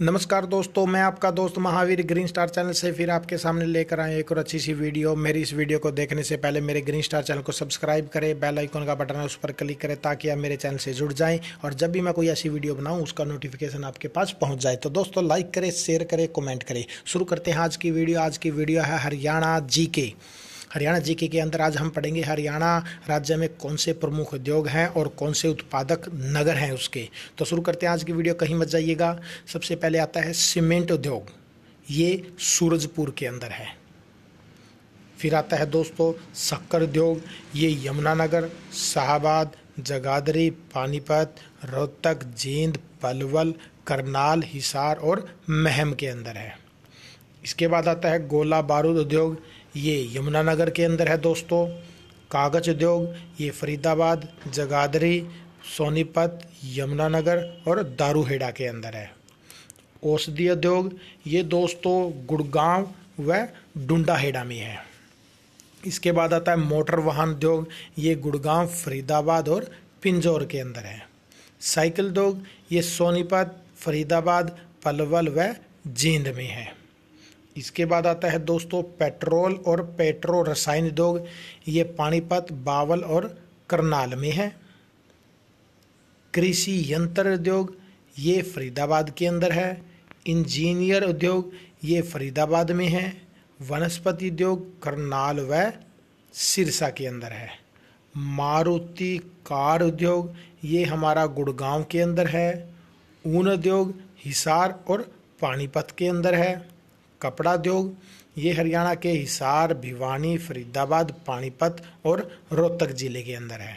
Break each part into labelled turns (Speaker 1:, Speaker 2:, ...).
Speaker 1: नमस्कार दोस्तों मैं आपका दोस्त महावीर ग्रीन स्टार चैनल से फिर आपके सामने लेकर आए एक और अच्छी सी वीडियो मेरी इस वीडियो को देखने से पहले मेरे ग्रीन स्टार चैनल को सब्सक्राइब करें बेल आइकन का बटन है उस पर क्लिक करें ताकि आप मेरे चैनल से जुड़ जाएं और जब भी मैं कोई ऐसी वीडियो बनाऊं उसका नोटिफिकेशन आपके पास पहुँच जाए तो दोस्तों लाइक करें शेयर करें कॉमेंट करें शुरू करते हैं आज की वीडियो आज की वीडियो है हरियाणा जी के हरियाणा जीके के अंदर आज हम पढ़ेंगे हरियाणा राज्य में कौन से प्रमुख उद्योग हैं और कौन से उत्पादक नगर हैं उसके तो शुरू करते हैं आज की वीडियो कहीं मत जाइएगा सबसे पहले आता है सीमेंट उद्योग ये सूरजपुर के अंदर है फिर आता है दोस्तों शक्कर उद्योग ये यमुनानगर शाहबाद जगाधरी पानीपत रोहतक जींद पलवल करनाल हिसार और महम के अंदर है इसके बाद आता है गोला बारूद उद्योग ये यमुनानगर के अंदर है दोस्तों कागज उद्योग ये फरीदाबाद जगाधरी सोनीपत यमुनानगर और दारूहेड़ा के अंदर है औषधि उद्योग ये दोस्तों गुड़गांव व डुंडाहेड़ा में है इसके बाद आता है मोटर वाहन उद्योग ये गुड़गांव फरीदाबाद और पिंजौर के अंदर है साइकिल उद्योग ये सोनीपत फरीदाबाद पलवल व जींद में है इसके बाद आता है दोस्तों पेट्रोल और पेट्रो रसायन उद्योग ये पानीपत बावल और करनाल में है कृषि यंत्र उद्योग ये फरीदाबाद के अंदर है इंजीनियर उद्योग ये फरीदाबाद में है वनस्पति उद्योग करनाल व सिरसा के अंदर है मारुति कार उद्योग ये हमारा गुड़गांव के अंदर है ऊन उद्योग हिसार और पानीपत के अंदर है कपड़ा उद्योग ये हरियाणा के हिसार भिवानी फरीदाबाद पानीपत और रोहतक जिले के अंदर है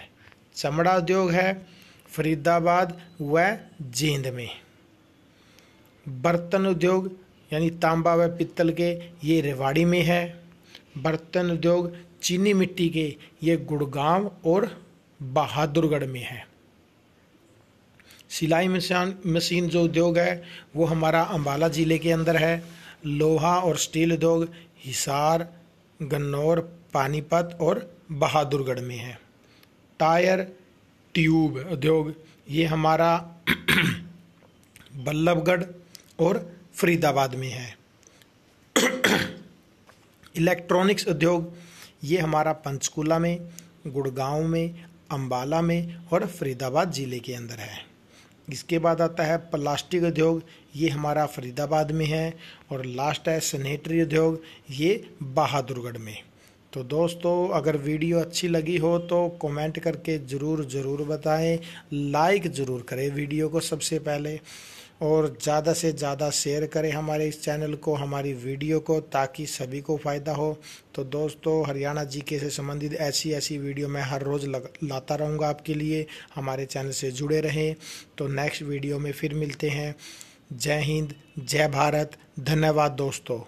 Speaker 1: चमड़ा उद्योग है फरीदाबाद व जींद में बर्तन उद्योग यानी तांबा व पित्तल के ये रेवाड़ी में है बर्तन उद्योग चीनी मिट्टी के ये गुड़गांव और बहादुरगढ़ में है सिलाई मशीन मशीन जो उद्योग है वो हमारा अंबाला ज़िले के अंदर है लोहा और स्टील उद्योग हिसार गन्नौर पानीपत और बहादुरगढ़ में है टायर ट्यूब उद्योग ये हमारा बल्लभगढ़ और फरीदाबाद में है इलेक्ट्रॉनिक्स उद्योग ये हमारा पंचकूला में गुड़गांव में अम्बाला में और फरीदाबाद ज़िले के अंदर है इसके बाद आता है प्लास्टिक उद्योग ये हमारा फरीदाबाद में है और लास्ट है सनेटरी उद्योग ये बहादुरगढ़ में तो दोस्तों अगर वीडियो अच्छी लगी हो तो कमेंट करके ज़रूर ज़रूर बताएं लाइक ज़रूर करें वीडियो को सबसे पहले और ज़्यादा से ज़्यादा शेयर करें हमारे इस चैनल को हमारी वीडियो को ताकि सभी को फ़ायदा हो तो दोस्तों हरियाणा जीके से संबंधित ऐसी ऐसी वीडियो मैं हर रोज़ लाता रहूँगा आपके लिए हमारे चैनल से जुड़े रहें तो नेक्स्ट वीडियो में फिर मिलते हैं जय हिंद जय भारत धन्यवाद दोस्तों